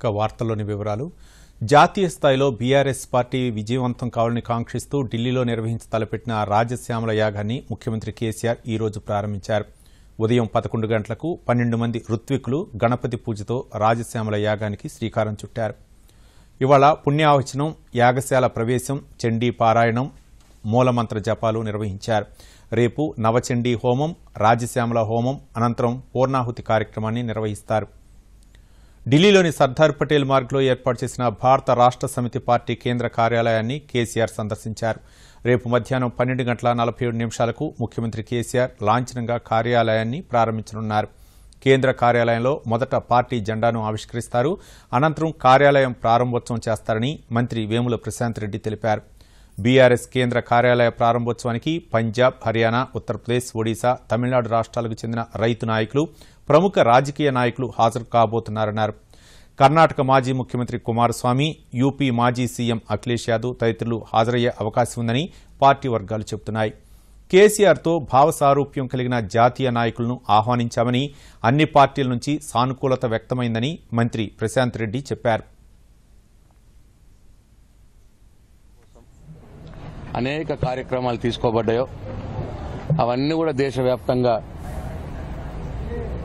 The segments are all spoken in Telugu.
ఇక వార్తల్లోని వివరాలు జాతీయ స్థాయిలో బీఆర్ఎస్ పార్టీ విజయవంతం కావాలని కాంక్షిస్తూ ఢిల్లీలో నిర్వహించి తలపెట్టిన రాజశ్యామల యాగాన్ని ముఖ్యమంత్రి కేసీఆర్ ఈ రోజు ప్రారంభించారు ఉదయం పదకొండు గంటలకు పన్నెండు మంది ఋత్వికులు గణపతి పూజతో రాజశ్యామల యాగానికి శ్రీకారం చుట్టారు ఇవాళ పుణ్యావచనం యాగశాల ప్రవేశం చండీ పారాయణం మూలమంత్ర జపాలు నిర్వహించారు రేపు నవచండీ హోమం రాజశ్యామల హోమం అనంతరం పూర్ణాహుతి కార్యక్రమాన్ని నిర్వహిస్తారు ఢిల్లీలోని సర్దార్ పటేల్ మార్గ్లో ఏర్పాటు చేసిన భారత రాష్ట్ర సమితి పార్టీ కేంద్ర కార్యాలయాన్ని కేసీఆర్ సందర్శించారు రేపు మధ్యాహ్నం పన్నెండు గంటల నలభై ఏడు నిమిషాలకు ముఖ్యమంత్రి కేసీఆర్ లాంఛనంగా కార్యాలయాన్ని ప్రారంభించనున్నారు కేంద్ర కార్యాలయంలో మొదట పార్టీ జెండాను ఆవిష్కరిస్తారు అనంతరం కార్యాలయం ప్రారంభోత్సవం చేస్తారని మంత్రి వేముల ప్రశాంత్ రెడ్డి తెలిపారు బీఆర్ఎస్ కేంద్ర కార్యాలయ ప్రారంభోత్సవానికి పంజాబ్ హర్యానా ఉత్తరప్రదేశ్ ఒడిశా తమిళనాడు రాష్ట్రాలకు చెందిన రైతు నాయకులు ప్రముఖ రాజకీయ నాయకులు హాజరు కాబోతున్నారన్నారు కర్ణాటక మాజీ ముఖ్యమంత్రి కుమారస్వామి యూపీ మాజీ సీఎం అఖిలేష్ యాదవ్ తదితరులు హాజరయ్యే అవకాశం ఉందని పార్టీ వర్గాలు చెబుతున్నాయి కేసీఆర్తో భావసారూప్యం కలిగిన జాతీయ నాయకులను ఆహ్వానించామని అన్ని పార్టీల నుంచి సానుకూలత వ్యక్తమైందని మంత్రి ప్రశాంత్ రెడ్డి చెప్పారు అనేక కార్యక్రమాలు తీసుకోబడ్డాయో అవన్నీ కూడా దేశవ్యాప్తంగా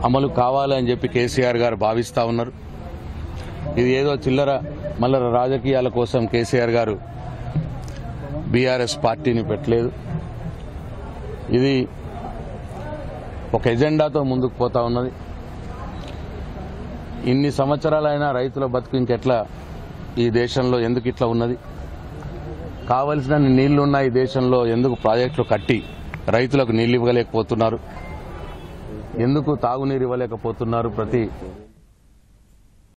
అమలు కావాలని చెప్పి కేసీఆర్ గారు భావిస్తూ ఉన్నారు ఇది ఏదో చిల్లర మల్లర రాజకీయాల కోసం కేసీఆర్ గారు బీఆర్ఎస్ పార్టీని పెట్టలేదు ఇది ఒక ఎజెండాతో ముందుకు పోతా ఉన్నది ఇన్ని సంవత్సరాలైనా రైతుల బతుకు ఇంకెట్లా ఈ దేశంలో ఎందుకు ఇట్లా ఉన్నది కావలసిన నీళ్లున్న ఈ దేశంలో ఎందుకు ప్రాజెక్టులు కట్టి రైతులకు నీళ్లు ఇవ్వలేకపోతున్నారు ఎందుకు తాగునీరు ఇవ్వలేకపోతున్నారు ప్రతి